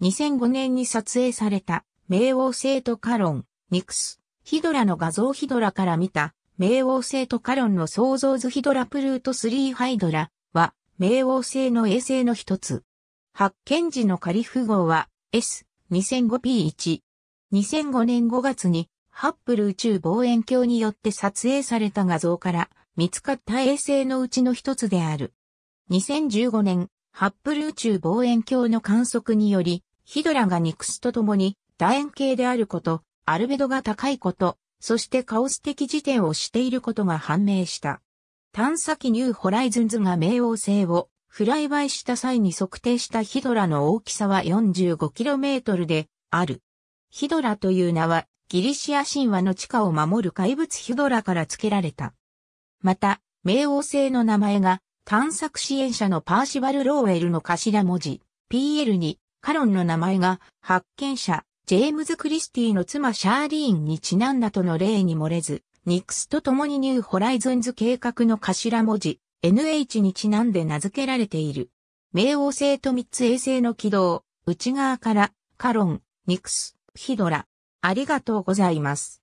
2005年に撮影された、冥王星とカロン、ニクス、ヒドラの画像ヒドラから見た、冥王星とカロンの創造図ヒドラプルート3ハイドラは、冥王星の衛星の一つ。発見時の仮符号は、S2005P1。2005年5月に、ハッブル宇宙望遠鏡によって撮影された画像から、見つかった衛星のうちの一つである。2015年、ハッブル宇宙望遠鏡の観測により、ヒドラがニクスと共に楕円形であること、アルベドが高いこと、そしてカオス的時点をしていることが判明した。探査機ニューホライズンズが冥王星をフライバイした際に測定したヒドラの大きさは 45km である。ヒドラという名はギリシア神話の地下を守る怪物ヒドラから付けられた。また、冥王星の名前が探索支援者のパーシバル・ローエルの頭文字 PL にカロンの名前が発見者、ジェームズ・クリスティの妻シャーリーンにちなんだとの例に漏れず、ニックスと共にニューホライズンズ計画の頭文字 NH にちなんで名付けられている。冥王星と三つ衛星の軌道、内側からカロン、ニクス、ヒドラ。ありがとうございます。